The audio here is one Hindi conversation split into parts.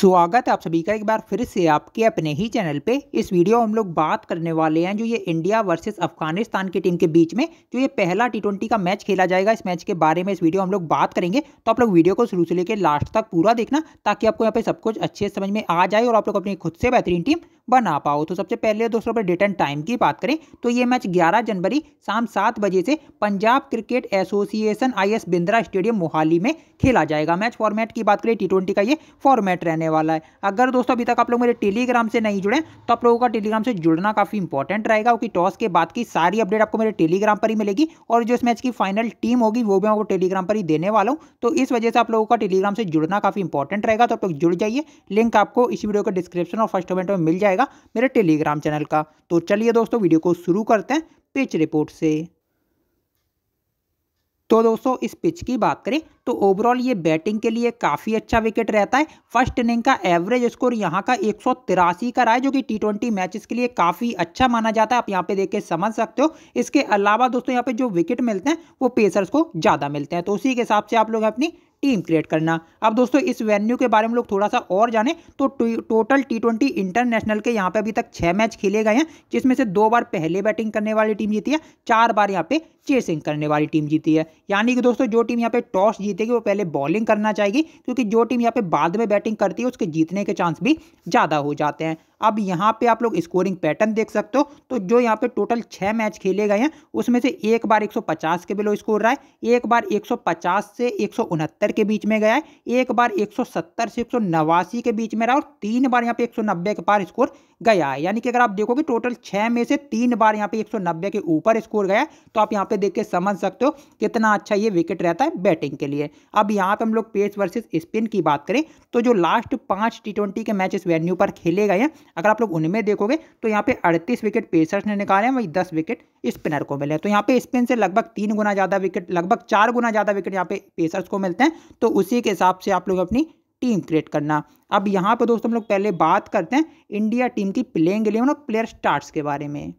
स्वागत है आप सभी का एक बार फिर से आपके अपने ही चैनल पे इस वीडियो हम लोग बात करने वाले हैं जो ये इंडिया वर्सेस अफगानिस्तान की टीम के बीच में जो ये पहला टी ट्वेंटी का मैच खेला जाएगा इस मैच के बारे में इस वीडियो हम लोग बात करेंगे तो आप लोग वीडियो को शुरू से लेकर लास्ट तक पूरा देखना ताकि आपको यहाँ पे सब कुछ अच्छे समझ में आ जाए और आप लोग अपनी खुद से बेहतरीन टीम बना पाओ तो सबसे पहले दोस्तों पर डेट एंड टाइम की बात करें तो ये मैच 11 जनवरी शाम सात बजे से Punjab cricket association I Bindra stadium Mohali में खेला जाएगा मैच फॉर्मेट की बात करें टी का ये फॉर्मेट रहने वाला है अगर दोस्तों अभी तक आप लोग मेरे टेलीग्राम से नहीं जुड़े तो आप लोगों का टेलीग्राम से जुड़ना काफ़ी इंपॉर्टेंट रहेगा क्योंकि टॉस के बाद की सारी अपडेट आपको मेरे टेलीग्राम पर ही मिलेगी और जो इस मैच की फाइनल टीम होगी वो भी मैं आपको टेलीग्राम पर ही देने वाला हूँ तो इस वजह से आप लोगों का टेलीग्राम से जुड़ना काफ़ी इंपॉर्टेंट रहेगा तो आप लोग जुड़ जाइए लिंक आपको इस वीडियो के डिस्क्रिप्शन और फर्स्ट कमेंट में मिल जाएगा मेरे टेलीग्राम चैनल का तो चलिए दोस्तों वीडियो को शुरू करते हैं पिच रिपोर्ट से तो दोस्तों इस पिच की बात करें तो ओवरऑल ये बैटिंग के लिए काफ़ी अच्छा विकेट रहता है फर्स्ट इनिंग का एवरेज स्कोर यहाँ का एक का रहा है जो कि टी ट्वेंटी मैचेस के लिए काफ़ी अच्छा माना जाता है आप यहाँ पे देख के समझ सकते हो इसके अलावा दोस्तों यहाँ पे जो विकेट मिलते हैं वो पेसर्स को ज़्यादा मिलते हैं तो उसी के हिसाब से आप लोग अपनी टीम क्रिएट करना अब दोस्तों इस वेन्यू के बारे में लोग थोड़ा सा और जाने तो टोटल टी ट्वेंटी इंटरनेशनल के यहाँ पे अभी तक छः मैच खेले गए हैं जिसमें से दो बार पहले बैटिंग करने वाली टीम जीती है चार बार यहाँ पे चेसिंग करने वाली टीम जीती है यानी कि दोस्तों जो टीम यहाँ पे टॉस जीतेगी वो पहले बॉलिंग करना चाहेगी क्योंकि जो टीम यहाँ पे बाद में बैटिंग करती है उसके जीतने के चांस भी ज़्यादा हो जाते हैं अब यहाँ पे आप लोग स्कोरिंग पैटर्न देख सकते हो तो जो यहाँ पे टोटल छः मैच खेले गए हैं उसमें से एक बार 150 के बिलो स्कोर रहा है एक बार 150 से एक के बीच में गया है एक बार 170 से एक के बीच में रहा और तीन बार यहाँ पे 190 के पार स्कोर गया है यानी कि अगर आप देखोगे टोटल छः में से तीन बार यहाँ पे एक के ऊपर स्कोर गया तो आप यहाँ पे देख के समझ सकते हो कितना अच्छा ये विकेट रहता है बैटिंग के लिए अब यहाँ पे हम लोग पेस वर्सेस स्पिन की बात करें तो जो लास्ट पाँच टी के मैचेस वेन्यू पर खेले गए हैं अगर आप लोग उनमें देखोगे तो यहाँ पे 38 विकेट पेसर्स ने निकाले हैं वही 10 विकेट स्पिनर को मिले तो यहाँ पे स्पिन से लगभग तीन गुना ज़्यादा विकेट लगभग चार गुना ज़्यादा विकेट यहाँ पे पेसर्स को मिलते हैं तो उसी के हिसाब से आप लोग अपनी टीम क्रिएट करना अब यहाँ पर दोस्तों हम लोग पहले बात करते हैं इंडिया टीम की प्लेइंग इलेवन और प्लेयर स्टार्ट्स के बारे में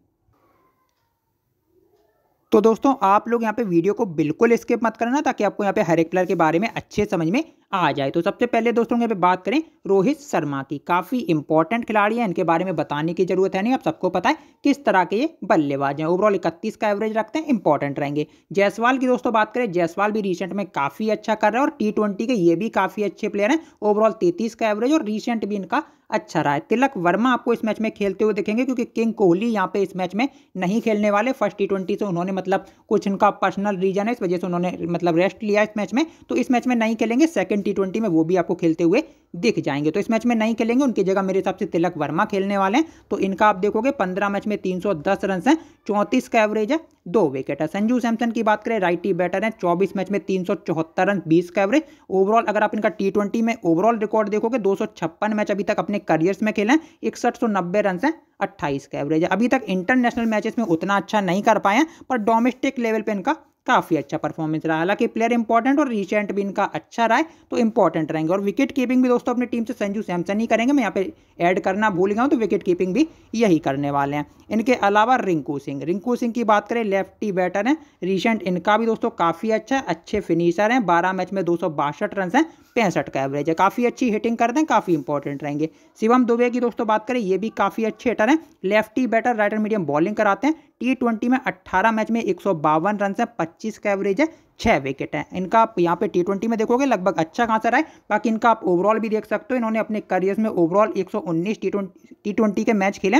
तो दोस्तों आप लोग यहाँ पे वीडियो को बिल्कुल स्किप मत करना ताकि आपको यहाँ पे हर एक प्लेयर के बारे में अच्छे समझ में आ जाए तो सबसे पहले दोस्तों यहाँ पे बात करें रोहित शर्मा की काफ़ी इंपॉर्टेंट खिलाड़ी है इनके बारे में बताने की जरूरत है नहीं आप सबको पता है किस तरह के ये बल्लेबाज हैं ओवरऑल इकतीस का एवरेज रखते हैं इंपॉर्टेंट रहेंगे जयसवाल की दोस्तों बात करें जयसवाल भी रिसेंट में काफ़ी अच्छा कर रहा है और टी के ये भी काफ़ी अच्छे प्लेयर हैं ओवरऑल तैतीस का एवरेज और रिसेंट भी इनका अच्छा रहा है तिलक वर्मा आपको इस मैच में खेलते हुए देखेंगे क्योंकि किंग कोहली यहाँ पे इस मैच में नहीं खेलने वाले फर्स्ट टी ट्वेंटी से उन्होंने मतलब कुछ इनका पर्सनल रीजन है इस वजह से उन्होंने मतलब रेस्ट लिया इस मैच में तो इस मैच में नहीं खेलेंगे सेकंड ट्वेंटी ट्वेंटी में वो भी आपको खेलते हुए दिख जाएंगे तो इस मैच में नहीं खेलेंगे उनकी जगह मेरे हिसाब से तिलक वर्मा खेलने वाले हैं तो इनका आप देखोगे पंद्रह मैच में तीन सौ दस रन हैं चौंतीस का एवरेज है दो विकेट है संजू सैमसन की बात करें राइटी बैटर हैं चौबीस मैच में तीन सौ चौहत्तर रन बीस का एवरेज ओवरऑल अगर आप इनका टी ट्वेंटी में ओवरऑल रिकॉर्ड देखोगे दो सौ छप्पन मैच अभी तक अपने करियर्स में खेले हैं इकसठ सौ नब्बे रन हैं अट्ठाईस का एवरेज है अभी तक इंटरनेशनल मैचेस में उतना अच्छा नहीं कर पाए पर डोमेस्टिक लेवल पर इनका काफ़ी अच्छा परफॉर्मेंस रहा हालांकि प्लेयर इंपॉर्टेंट और रिसेंट भी इनका अच्छा रहा है तो इंपॉर्टेंट रहेंगे और विकेट कीपिंग भी दोस्तों अपनी टीम से संजू सैमसन ही करेंगे मैं यहाँ पे ऐड करना भूल गया हूँ तो विकेट कीपिंग भी यही करने वाले हैं इनके अलावा रिंकू सिंह रिंकू सिंह की बात करें लेफ्टी बैटर हैं रिसेंट इनका भी दोस्तों काफ़ी अच्छा है अच्छे फिनिशर हैं बारह मैच में दो रन हैं पैंसठ का एवरेज है काफ़ी अच्छी हिटिंग करते हैं काफ़ी इंपॉर्टेंट रहेंगे शिवम दुबे की दोस्तों बात करें ये भी काफ़ी अच्छे हिटर हैं lefty batter right arm medium bowling कराते हैं टी में अट्ठारह मैच में एक सौ रन है पच्चीस का एवरेज है छः विकेट है इनका आप यहाँ पे टी ट्वेंटी में देखोगे लगभग अच्छा खासा रहा है बाकी इनका आप ओवरऑल भी देख सकते हो इन्होंने अपने करियर में ओवरऑल एक सौ उन्नीस टी ट्वेंटी के मैच खेले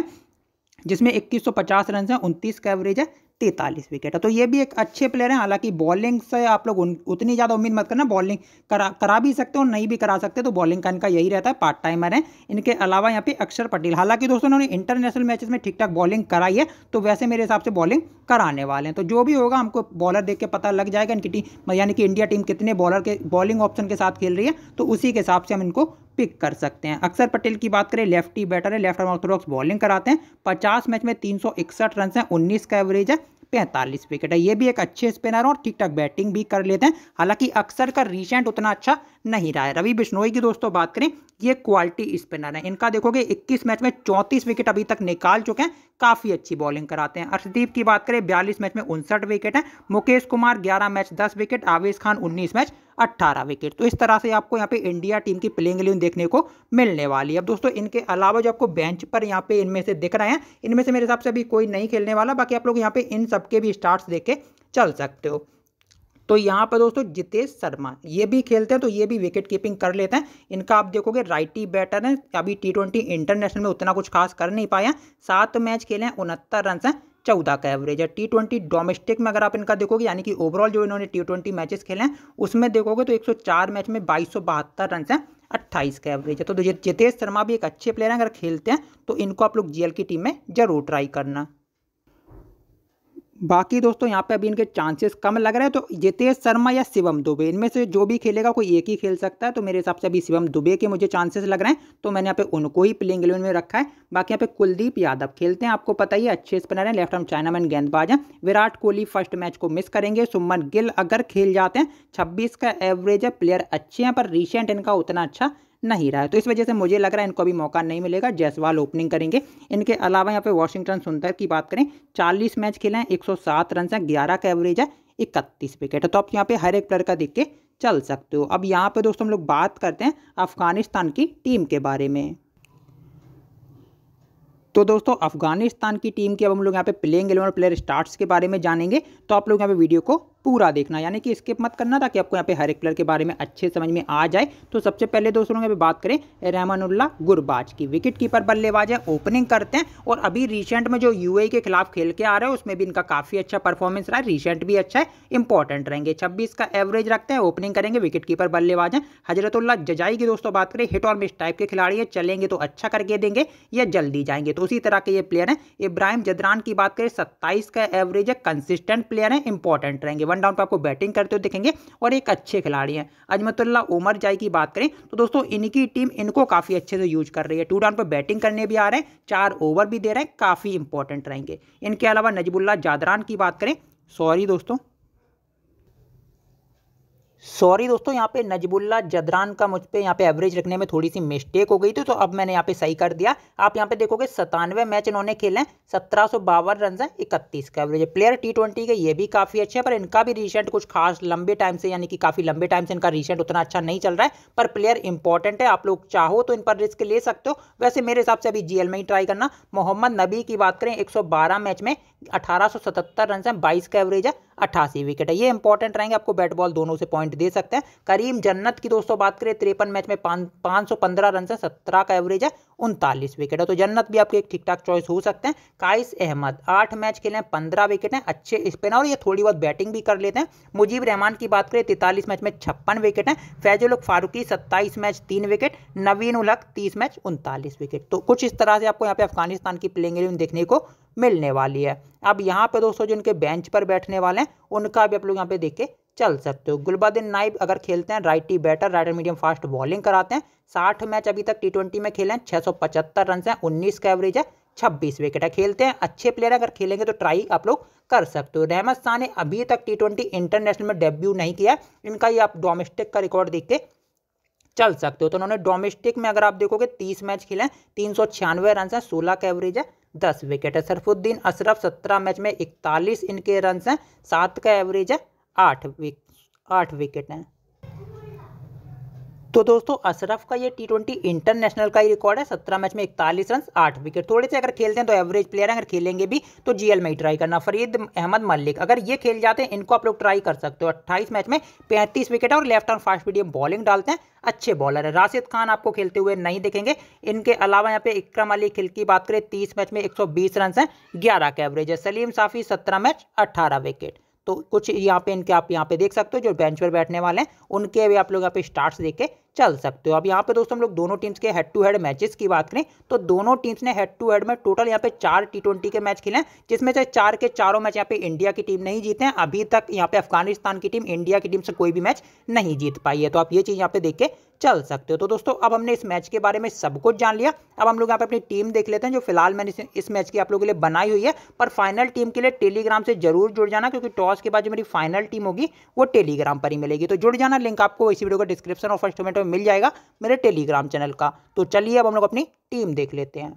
जिसमें इक्कीस सौ पचास रन हैं उनतीस का एवरेज है तैंतालीस विकेट है तो ये भी एक अच्छे प्लेयर हैं हालांकि बॉलिंग से आप लोग उतनी ज़्यादा उम्मीद मत करना बॉलिंग करा करा भी सकते हो नहीं भी करा सकते तो बॉलिंग का इनका यही रहता है पार्ट टाइमर है इनके अलावा यहाँ पे अक्षर पटेल हालांकि दोस्तों उन्होंने इंटरनेशनल मैचेस में ठीक ठाक बॉलिंग कराई है तो वैसे मेरे हिसाब से बॉलिंग कराने वाले हैं तो जो भी होगा हमको बॉलर देख के पता लग जाएगा इनकी टीम यानी कि इंडिया टीम कितने बॉलर के बॉलिंग ऑप्शन के साथ खेल रही है तो उसी के हिसाब से हम इनको पिक कर सकते हैं अक्षर पटेल की बात करें लेफ्टी बैटर है लेफ्ट ऑर्थोडॉक्स बॉलिंग कराते हैं पचास मैच में तीन रन हैं उन्नीस का एवरेज है पैंतालीस विकेट है ये भी एक अच्छे स्पिनर और ठीक ठाक बैटिंग भी कर लेते हैं हालांकि अक्सर का रिसेंट उतना अच्छा नहीं रहा है रवि बिश्नोई की दोस्तों बात करें ये क्वालिटी स्पिनर है इनका देखोगे 21 मैच में 34 विकेट अभी तक निकाल चुके हैं काफ़ी अच्छी बॉलिंग कराते हैं अर्षदीप की बात करें बयालीस मैच में उनसठ विकेट हैं मुकेश कुमार ग्यारह मैच दस विकेट आवेश खान उन्नीस मैच 18 विकेट तो इस तरह से आपको यहाँ पे इंडिया टीम की प्लेइंग इलेवन देखने को मिलने वाली है अब दोस्तों इनके अलावा जो आपको बेंच पर यहाँ पे इनमें से दिख रहे हैं इनमें से मेरे हिसाब से अभी कोई नहीं खेलने वाला बाकी आप लोग यहाँ पे इन सबके भी स्टार्ट देख के चल सकते हो तो यहाँ पर दोस्तों जितेश शर्मा ये भी खेलते हैं तो ये भी विकेट कीपिंग कर लेते हैं इनका आप देखोगे राइटी बैटर है अभी टी ट्वेंटी इंटरनेशनल में उतना कुछ खास कर नहीं पाया सात मैच खेले हैं उनहत्तर रन हैं चौदह का एवरेज है टी ट्वेंटी डोमेस्टिक में अगर आप इनका देखोगे यानी कि ओवरऑल जो इन्होंने टी ट्वेंटी मैचेस खेले हैं उसमें देखोगे तो 104 मैच में बाईस सौ बहत्तर रन हैं अट्ठाईस का एवरेज है तो जितेश शर्मा भी एक अच्छे प्लेयर हैं अगर खेलते हैं तो इनको आप लोग जीएल की टीम में जरूर ट्राई करना बाकी दोस्तों यहाँ पे अभी इनके चांसेस कम लग रहे हैं तो जितेश शर्मा या शिवम दुबे इनमें से जो भी खेलेगा कोई एक ही खेल सकता है तो मेरे हिसाब से अभी शिवम दुबे के मुझे चांसेस लग रहे हैं तो मैंने यहाँ पे उनको ही प्लेइंग इलेवन में रखा है बाकी यहाँ पे कुलदीप यादव खेलते हैं आपको पता ही है अच्छे स्पिनर हैं लेफ्ट हम चाइनामैन गेंदबाज हैं विराट कोहली फर्स्ट मैच को मिस करेंगे सुमन गिल अगर खेल जाते हैं छब्बीस का एवरेज है प्लेयर अच्छे हैं पर रिसेंट इनका उतना अच्छा नहीं रहा है तो इस वजह से मुझे लग रहा है इनको अभी मौका नहीं मिलेगा जयसवाल ओपनिंग करेंगे इनके अलावा यहाँ पे वॉशिंगटन सुंदर की बात करें चालीस मैच खेले हैं एक रन है ग्यारह का एवरेज है इकतीस विकेट है तो आप यहाँ पे हर एक प्लेयर का देख के चल सकते हो अब यहाँ पे दोस्तों हम लोग बात करते हैं अफगानिस्तान की टीम के बारे में तो दोस्तों अफगानिस्तान की टीम की अब हम लोग यहाँ पे प्लेइंग एलेवन प्लेयर स्टार्ट्स के बारे में जानेंगे तो आप लोग यहाँ पे वीडियो को पूरा देखना यानी कि स्किप मत करना ताकि आपको यहाँ पे हर एक प्लेयर के बारे में अच्छे समझ में आ जाए तो सबसे पहले दोस्तों यहाँ पे बात करें रहमानुल्ला गुरबाज की विकेट कीपर बल्लेबाज है ओपनिंग करते हैं और अभी रिसेंट में जो यूए e के खिलाफ खेल के आ रहे हैं उसमें भी इनका काफ़ी अच्छा परफॉर्मेंस रहा है रिसेंट भी अच्छा है इंपॉर्टेंट रहेंगे छब्बीस का एवरेज रखते हैं ओपनिंग करेंगे विकेट कीपर बल्लेबाज हैं हजरतुल्ला जजाई की दोस्तों बात करें हिट और मिस टाइप के खिलाड़ी है चलेंगे तो अच्छा करके देंगे या जल्दी जाएंगे तो उसी तरह के ये प्लेयर हैं इब्राहिम जदरान की बात करें सत्ताईस का एवरेज है कंसिस्टेंट प्लेयर है इंपॉर्टेंट रहेंगे सेवन डाउन पर आपको बैटिंग करते हुए दिखेंगे और एक अच्छे खिलाड़ी हैं अजमतुल्ला उमर जाई की बात करें तो दोस्तों इनकी टीम इनको काफ़ी अच्छे से यूज कर रही है टू डाउन पर बैटिंग करने भी आ रहे हैं चार ओवर भी दे रहे हैं काफ़ी इंपॉर्टेंट रहेंगे इनके अलावा नजबुल्ला जादरान की बात करें सॉरी दोस्तों सॉरी दोस्तों यहाँ पे नजबुल्ला जदरान का मुझ पर यहाँ पे एवरेज रखने में थोड़ी सी मिस्टेक हो गई थी तो अब मैंने यहाँ पे सही कर दिया आप यहाँ पे देखोगे सतानवे मैच इन्होंने खेले हैं सत्रह सौ बावन रन है इकतीस का एवरेज प्लेयर टी ट्वेंटी के ये भी काफ़ी अच्छे हैं पर इनका भी रिसेंट कुछ खास लंबे टाइम से यानी कि काफ़ी लंबे टाइम से इनका रिसेंट उतना अच्छा नहीं चल रहा है पर प्लेयर इंपॉर्टेंट है आप लोग चाहो तो इन पर रिस्क ले सकते हो वैसे मेरे हिसाब से अभी जी में ही ट्राई करना मोहम्मद नबी की बात करें एक मैच में अठारह सौ रन है बाईस का एवरेज है अट्ठासी विकेट है ये इंपॉर्टेंट रहेंगे आपको बैट बॉल दोनों से पॉइंट पॉइंट दे सकते हैं करीम जन्नत की दोस्तों बात करें तिरपन मैच में पाँच सौ पंद्रह रन से सत्रह का एवरेज है उनतालीस विकेट है तो जन्नत भी आपके एक ठीक ठाक चॉइस हो सकते हैं काइस अहमद आठ मैच खेले हैं पंद्रह विकेट हैं अच्छे स्पिनर और ये थोड़ी बहुत बैटिंग भी कर लेते हैं मुजीब रहमान की बात करें तैतालीस मैच में छप्पन विकेट हैं फैजुल फारूकी सत्ताईस मैच तीन विकेट नवीन उलक तीस मैच उनतालीस विकेट तो कुछ इस तरह से आपको यहाँ पे अफगानिस्तान की प्लेइंग इलेवन देखने को मिलने वाली है अब यहाँ पे दोस्तों जिनके बेंच पर बैठने वाले हैं उनका भी आप लोग यहाँ पे देख के चल सकते हो गुलबादिन नाइब अगर खेलते हैं righty batter right arm medium fast bowling कराते हैं साठ मैच अभी तक टी ट्वेंटी में खेले हैं छः सौ पचहत्तर रन हैं उन्नीस का एवरेज है छब्बीस विकेट है खेलते हैं अच्छे प्लेयर अगर खेलेंगे तो ट्राई आप लोग कर सकते हो रहमत शाह ने अभी तक टी ट्वेंटी इंटरनेशनल में डेब्यू नहीं किया इनका ये आप डोमेस्टिक का रिकॉर्ड देख के चल सकते हो तो उन्होंने डोमेस्टिक में अगर आप देखोगे तीस मैच खेले हैं तीन सौ छियानवे रन हैं सोलह का एवरेज है दस विकेट है सरफुद्दीन अशरफ सत्रह मैच में इकतालीस इनके रन हैं सात का एवरेज है आठ विक आठ विकेट हैं तो दोस्तों अशरफ का ये टी ट्वेंटी इंटरनेशनल का ही रिकॉर्ड है सत्रह मैच में इकतालीस रन आठ विकेट थोड़े से अगर खेलते हैं तो एवरेज प्लेयर है अगर खेलेंगे भी तो जीएल में ही ट्राई करना फरीद अहमद मलिक अगर ये खेल जाते हैं इनको आप लोग ट्राई कर सकते हो अट्ठाईस मैच में पैंतीस विकेट है और left arm fast medium bowling डालते हैं अच्छे बॉलर है राशिद खान आपको खेलते हुए नहीं देखेंगे इनके अलावा यहाँ पे इक्रम अली खिल की बात करें तीस मैच में एक सौ बीस रन हैं ग्यारह का एवरेज है सलीम साफी सत्रह मैच अट्ठारह विकेट तो कुछ यहाँ पे इनके आप यहाँ पे देख सकते हो जो बेंच पर बैठने वाले हैं उनके भी आप लोग यहाँ पे स्टार्ट देख के चल सकते हो अब यहाँ पे दोस्तों हम लोग दोनों टीम्स के हेड टू हेड मैचेस की बात करें तो दोनों टीम्स ने हेड टू हेड में टोटल यहाँ पे चार टी ट्वेंटी के मैच खेले हैं जिसमें से चार के चारों मैच यहाँ पे इंडिया की टीम नहीं जीते हैं अभी तक यहाँ पे अफगानिस्तान की टीम इंडिया की टीम से कोई भी मैच नहीं जीत पाई है तो आप ये चीज़ यहाँ पे देख के चल सकते हो तो दोस्तों अब हमने इस मैच के बारे में सब कुछ जान लिया अब हम लोग यहाँ पे अपनी टीम देख लेते हैं जो फिलहाल मैंने इस मैच की आप लोगों के लिए बनाई हुई है पर फाइनल टीम के लिए टेलीग्राम से जरूर जुड़ जाना क्योंकि टॉस के बाद जो मेरी फाइनल टीम होगी वो टेलीग्राम पर ही मिलेगी तो जुड़ जाना लिंक आपको इसी वीडियो का डिस्क्रिप्शन और फर्स्ट कमेंट में मिल जाएगा मेरे टेलीग्राम चैनल का तो चलिए अब हम लोग अपनी टीम देख लेते हैं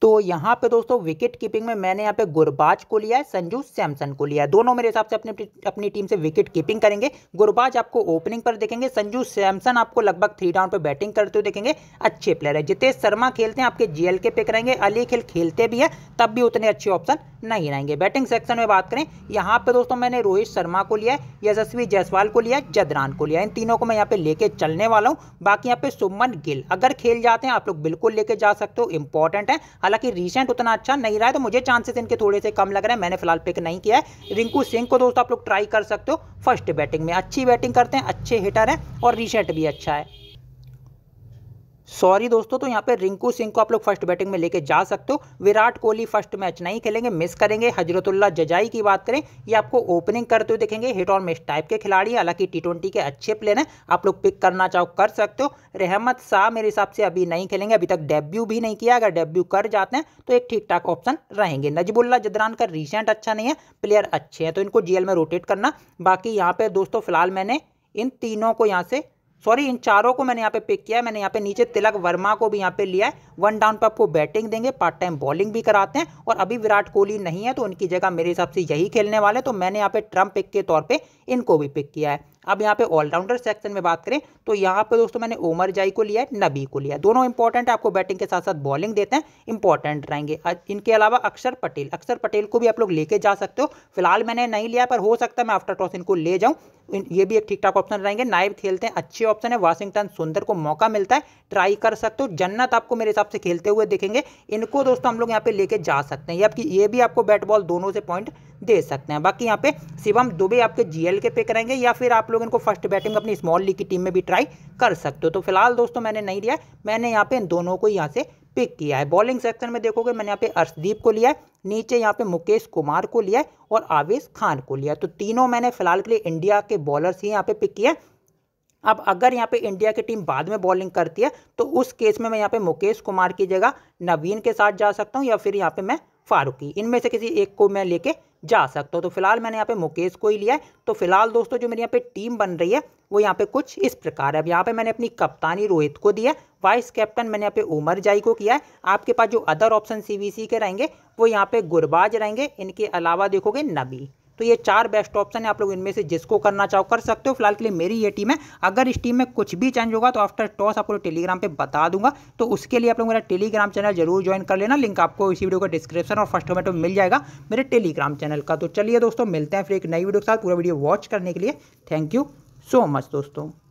तो यहाँ पे दोस्तों विकेट कीपिंग में मैंने यहाँ पे गुरबाज को लिया है संजू सैमसन को लिया है दोनों मेरे हिसाब से अपने अपनी टीम से विकेट कीपिंग करेंगे गुरबाज आपको ओपनिंग पर देखेंगे संजू सैमसन आपको लगभग थ्री डाउन पर बैटिंग करते हुए देखेंगे अच्छे प्लेयर है जितेश शर्मा खेलते हैं आपके जीएल के पे करेंगे अली खेल खेलते भी है तब भी उतने अच्छे ऑप्शन नहीं रहेंगे बैटिंग सेक्शन में बात करें यहाँ पे दोस्तों मैंने रोहित शर्मा को लिया यशस्वी जायसवाल को लिया जदरान को लिया इन तीनों को मैं यहाँ पे लेके चलने वाला हूँ बाकी यहाँ पे सुमन गिल अगर खेल जाते हैं आप लोग बिल्कुल लेके जा सकते हो इंपॉर्टेंट है हालांकि रिसेंट उतना अच्छा नहीं रहा है तो मुझे चांसेस इनके थोड़े से कम लग रहे हैं मैंने फिलहाल पिक नहीं किया है रिंकू सिंह को दोस्तों आप लोग ट्राई कर सकते हो फर्स्ट बैटिंग में अच्छी बैटिंग करते हैं अच्छे हिटर हैं और रिसेंट भी अच्छा है सॉरी दोस्तों तो यहाँ पे रिंकू सिंह को आप लोग फर्स्ट बैटिंग में लेके जा सकते हो विराट कोहली फर्स्ट मैच नहीं खेलेंगे मिस करेंगे हजरतुल्ला जजाई की बात करें ये आपको ओपनिंग करते हुए देखेंगे हिट और मिस टाइप के खिलाड़ी हालांकि टी ट्वेंटी के अच्छे प्लेयर हैं आप लोग पिक करना चाहो कर सकते हो रहमत शाह मेरे हिसाब से अभी नहीं खेलेंगे अभी तक डेब्यू भी नहीं किया अगर डेब्यू कर जाते हैं तो एक ठीक ठाक ऑप्शन रहेंगे नजबुल्ला जदरान का रिसेंट अच्छा नहीं है प्लेयर अच्छे हैं तो इनको जीएल में रोटेट करना बाकी यहाँ पर दोस्तों फिलहाल मैंने इन तीनों को यहाँ से सॉरी इन चारों को मैंने यहाँ पे पिक किया है मैंने यहाँ पे नीचे तिलक वर्मा को भी यहाँ पे लिया है वन डाउन पर आपको बैटिंग देंगे पार्ट टाइम बॉलिंग भी कराते हैं और अभी विराट कोहली नहीं है तो उनकी जगह मेरे हिसाब से यही खेलने वाले तो मैंने यहाँ पे ट्रम्प पिक के तौर पर इनको भी पिक किया है अब यहाँ पे ऑलराउंडर सेक्शन में बात करें तो यहाँ पे दोस्तों मैंने ओमर जाई को लिया है नबी को लिया दोनों इंपॉर्टेंट आपको बैटिंग के साथ साथ बॉलिंग देते हैं इंपॉर्टेंट रहेंगे इनके अलावा अक्षर पटेल अक्षर पटेल को भी आप लोग लेके जा सकते हो फिलहाल मैंने नहीं लिया पर हो सकता है मैं आफ्टर टॉस इनको ले जाऊँ ये भी एक ठीक ठाक ऑप्शन रहेंगे नाइव खेलते हैं अच्छे ऑप्शन है वाशिंगटन सुंदर को मौका मिलता है ट्राई कर सकते हो जन्नत आपको मेरे हिसाब से खेलते हुए दिखेंगे इनको दोस्तों हम लोग यहाँ पे लेके जा सकते हैं ये आपकी ये भी आपको बैट बॉल दोनों से पॉइंट दे सकते हैं बाकी यहाँ पे शिवम दुबे आपके जीएल के पे करेंगे या फिर आप लोग इनको फर्स्ट बैटिंग अपनी स्मॉल लीग की टीम में भी ट्राई कर सकते हो तो फिलहाल दोस्तों मैंने नहीं दिया मैंने यहाँ पे इन दोनों को यहाँ से पिक किया है बॉलिंग सेक्शन में देखोगे मैंने यहाँ पे अर्शदीप को लिया है नीचे यहाँ पे मुकेश कुमार को लिया है और आवेश खान को लिया तो तीनों मैंने फिलहाल के लिए इंडिया के बॉलर्स ही यहाँ पे पिक किया है अब अगर यहाँ पे इंडिया की टीम बाद में बॉलिंग करती है तो उस केस में मैं यहाँ पे मुकेश कुमार की जगह नवीन के साथ जा सकता हूँ या फिर यहाँ पे मैं फारूकी इनमें से किसी एक को मैं लेके जा सकते हो तो फिलहाल मैंने यहाँ पे मुकेश को ही लिया है तो फिलहाल दोस्तों जो मेरी यहाँ पे टीम बन रही है वो यहाँ पे कुछ इस प्रकार है अब यहाँ पे मैंने अपनी कप्तानी रोहित को दिया वाइस कैप्टन मैंने यहाँ पे उमर जाई को किया है आपके पास जो अदर ऑप्शन सी के रहेंगे वो यहाँ पे गुरबाज रहेंगे इनके अलावा देखोगे नबी तो ये चार बेस्ट ऑप्शन है आप लोग इनमें से जिसको करना चाहो कर सकते हो फिलहाल के लिए मेरी ये टीम है अगर इस टीम में कुछ भी चेंज होगा तो आफ्टर टॉस आप लोग टेलीग्राम पर बता दूंगा तो उसके लिए आप लोग मेरा टेलीग्राम चैनल जरूर ज्वाइन कर लेना लिंक आपको इसी वीडियो का डिस्क्रिप्शन और फर्स्ट कमेंट में मिल जाएगा मेरे टेलीग्राम चैनल का तो चलिए दोस्तों मिलते हैं फिर एक नई वीडियो के साथ पूरा वीडियो वॉच करने के लिए थैंक यू सो मच दोस्तों